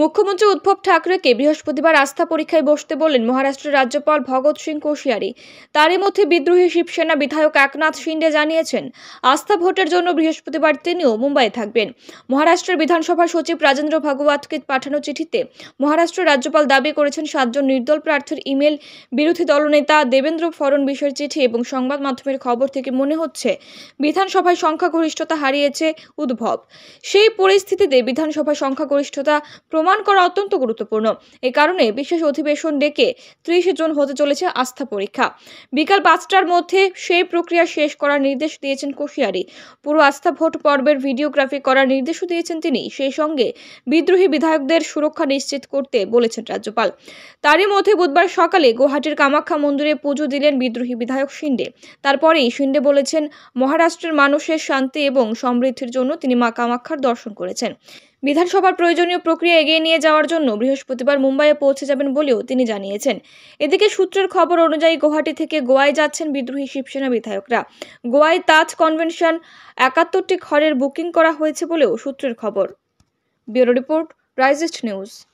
মুখ্যমন্ত্রী উদ্ধব ঠাকরেকে বৃহস্পতিবার আস্থা পরীক্ষায় বসতে বললেন মহারাষ্ট্রের রাজ্যপাল ভগৎ সিং কোশিয়ারি তারই মধ্যে বিদ্রোহী শিবসেনা বিধায়ক একনাথ শিন্ডে জানিয়েছেন আস্থা ভোটের জন্য বৃহস্পতিবার তিনিও মুম্বাইয়ে থাকবেন মহারাষ্ট্রের বিধানসভার সচিব রাজেন্দ্র ভাগবতকে পাঠানো চিঠিতে মহারাষ্ট্র রাজ্যপাল দাবি করেছেন সাতজন নির্দল প্রার্থীর ইমেল বিরোধী দলনেতা দেবেন্দ্র বিষয়ের চিঠি এবং সংবাদ মাধ্যমের খবর থেকে মনে হচ্ছে বিধানসভায় সংখ্যাগরিষ্ঠতা হারিয়েছে উদ্ভব সেই পরিস্থিতিতে বিধানসভায় সংখ্যাগরিষ্ঠতা প্রমাণ প্রমাণ করা অত্যন্ত গুরুত্বপূর্ণ এ কারণে বিশেষ অধিবেশন ডেকে ত্রিশ জন হতে চলেছে আস্থা পরীক্ষা বিকাল পাঁচটার মধ্যে সেই প্রক্রিয়া শেষ করার নির্দেশ দিয়েছেন কোশিয়ারি পুরো আস্থা ভোট পর্বের ভিডিওগ্রাফি করার নির্দেশও দিয়েছেন তিনি সেই সঙ্গে বিদ্রোহী বিধায়কদের সুরক্ষা নিশ্চিত করতে বলেছেন রাজ্যপাল তারই মধ্যে বুধবার সকালে গুয়াহাটির কামাখ্যা মন্দিরে পুজো দিলেন বিদ্রোহী বিধায়ক শিন্ডে তারপরেই শিন্ডে বলেছেন মহারাষ্ট্রের মানুষের শান্তি এবং সমৃদ্ধির জন্য তিনি মা কামাক্ষার দর্শন করেছেন বিধানসভার প্রয়োজনীয় প্রক্রিয়া এগিয়ে নিয়ে যাওয়ার জন্য বৃহস্পতিবার মুম্বাইয়ে পৌঁছে যাবেন বলেও তিনি জানিয়েছেন এদিকে সূত্রের খবর অনুযায়ী গুয়াহাটি থেকে গোয়ায় যাচ্ছেন বিদ্রোহী শিবসেনা বিধায়করা গোয়ায় তাজ কনভেনশন একাত্তরটি ঘরের বুকিং করা হয়েছে বলেও সূত্রের খবর ব্যুরো রিপোর্ট রাইজেস্ট নিউজ